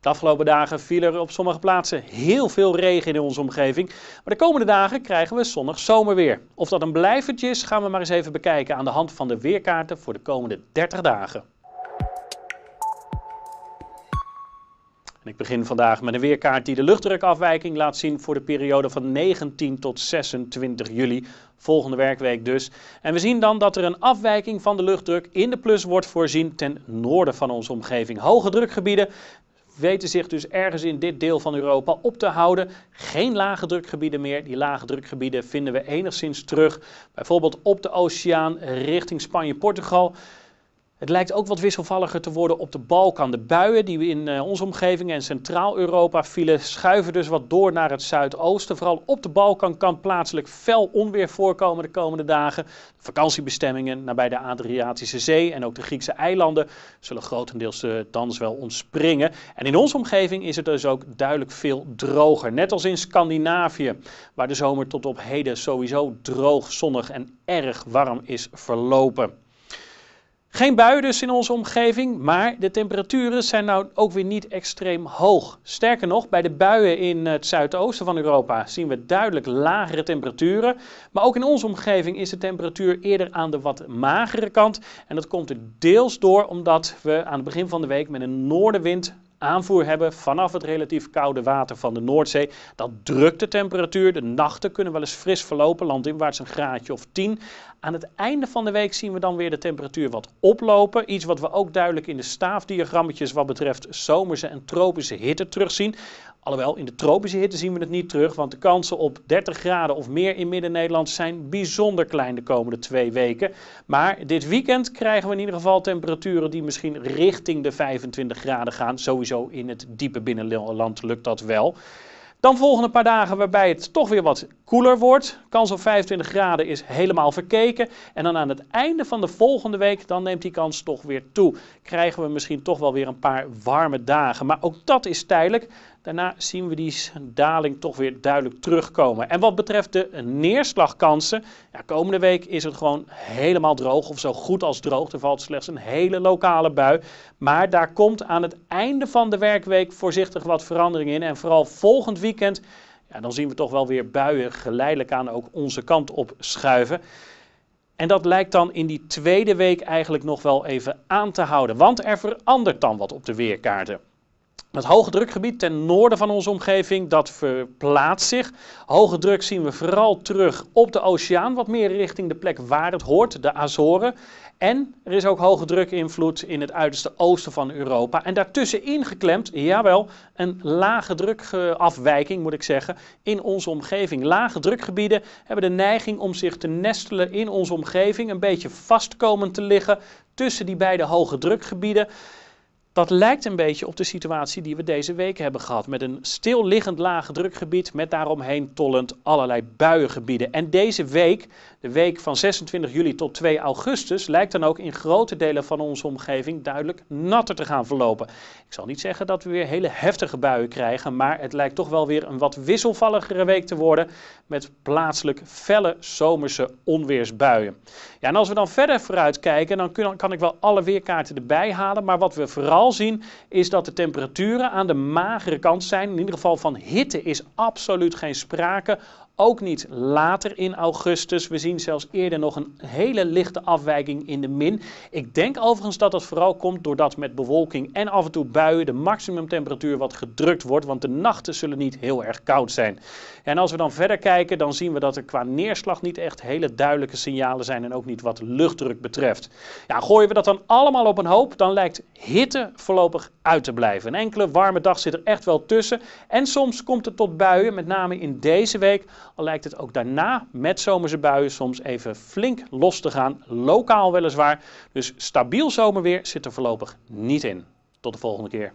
De afgelopen dagen viel er op sommige plaatsen heel veel regen in onze omgeving. Maar de komende dagen krijgen we zonnig zomerweer. Of dat een blijvertje is, gaan we maar eens even bekijken aan de hand van de weerkaarten voor de komende 30 dagen. En ik begin vandaag met een weerkaart die de luchtdrukafwijking laat zien voor de periode van 19 tot 26 juli, volgende werkweek dus. En we zien dan dat er een afwijking van de luchtdruk in de plus wordt voorzien ten noorden van onze omgeving. Hoge drukgebieden weten zich dus ergens in dit deel van Europa op te houden. Geen lage drukgebieden meer. Die lage drukgebieden vinden we enigszins terug. Bijvoorbeeld op de oceaan richting Spanje-Portugal. Het lijkt ook wat wisselvalliger te worden op de Balkan. De buien die we in eh, onze omgeving en Centraal-Europa vielen, schuiven dus wat door naar het zuidoosten. Vooral op de Balkan kan plaatselijk fel onweer voorkomen de komende dagen. Vakantiebestemmingen nabij de Adriatische Zee en ook de Griekse eilanden zullen grotendeels de eh, dans wel ontspringen. En in onze omgeving is het dus ook duidelijk veel droger. Net als in Scandinavië, waar de zomer tot op heden sowieso droog, zonnig en erg warm is verlopen. Geen buien dus in onze omgeving, maar de temperaturen zijn nou ook weer niet extreem hoog. Sterker nog, bij de buien in het zuidoosten van Europa zien we duidelijk lagere temperaturen. Maar ook in onze omgeving is de temperatuur eerder aan de wat magere kant. En dat komt er deels door omdat we aan het begin van de week met een noordenwind aanvoer hebben vanaf het relatief koude water van de Noordzee. Dat drukt de temperatuur. De nachten kunnen wel eens fris verlopen, landinwaarts een graadje of 10. Aan het einde van de week zien we dan weer de temperatuur wat oplopen. Iets wat we ook duidelijk in de staafdiagrammetjes wat betreft zomerse en tropische hitte terugzien. Alhoewel, in de tropische hitte zien we het niet terug, want de kansen op 30 graden of meer in Midden-Nederland zijn bijzonder klein de komende twee weken. Maar dit weekend krijgen we in ieder geval temperaturen die misschien richting de 25 graden gaan. Sowieso in het diepe binnenland lukt dat wel. Dan volgende paar dagen waarbij het toch weer wat koeler wordt. Kans op 25 graden is helemaal verkeken. En dan aan het einde van de volgende week, dan neemt die kans toch weer toe. Krijgen we misschien toch wel weer een paar warme dagen. Maar ook dat is tijdelijk. Daarna zien we die daling toch weer duidelijk terugkomen. En wat betreft de neerslagkansen, ja, komende week is het gewoon helemaal droog of zo goed als droog. Er valt slechts een hele lokale bui. Maar daar komt aan het einde van de werkweek voorzichtig wat verandering in. En vooral volgend weekend, ja, dan zien we toch wel weer buien geleidelijk aan ook onze kant op schuiven. En dat lijkt dan in die tweede week eigenlijk nog wel even aan te houden, want er verandert dan wat op de weerkaarten. Het hoge drukgebied ten noorden van onze omgeving, dat verplaatst zich. Hoge druk zien we vooral terug op de oceaan, wat meer richting de plek waar het hoort, de Azoren. En er is ook hoge druk invloed in het uiterste oosten van Europa. En daartussenin geklemd, jawel, een lage drukafwijking moet ik zeggen, in onze omgeving. Lage drukgebieden hebben de neiging om zich te nestelen in onze omgeving, een beetje vastkomen te liggen tussen die beide hoge drukgebieden. Dat lijkt een beetje op de situatie die we deze week hebben gehad. Met een stilliggend lage drukgebied met daaromheen tollend allerlei buiengebieden. En deze week, de week van 26 juli tot 2 augustus, lijkt dan ook in grote delen van onze omgeving duidelijk natter te gaan verlopen. Ik zal niet zeggen dat we weer hele heftige buien krijgen, maar het lijkt toch wel weer een wat wisselvalligere week te worden. Met plaatselijk felle zomerse onweersbuien. Ja, en als we dan verder vooruit kijken, dan kan ik wel alle weerkaarten erbij halen. Maar wat we vooral zien is dat de temperaturen aan de magere kant zijn. In ieder geval van hitte is absoluut geen sprake ook niet later in augustus. We zien zelfs eerder nog een hele lichte afwijking in de min. Ik denk overigens dat dat vooral komt doordat met bewolking en af en toe buien de maximumtemperatuur wat gedrukt wordt. Want de nachten zullen niet heel erg koud zijn. En als we dan verder kijken, dan zien we dat er qua neerslag niet echt hele duidelijke signalen zijn. En ook niet wat luchtdruk betreft. Ja, gooien we dat dan allemaal op een hoop, dan lijkt hitte voorlopig uit te blijven. Een enkele warme dag zit er echt wel tussen. En soms komt het tot buien, met name in deze week al lijkt het ook daarna met zomerse buien soms even flink los te gaan, lokaal weliswaar. Dus stabiel zomerweer zit er voorlopig niet in. Tot de volgende keer.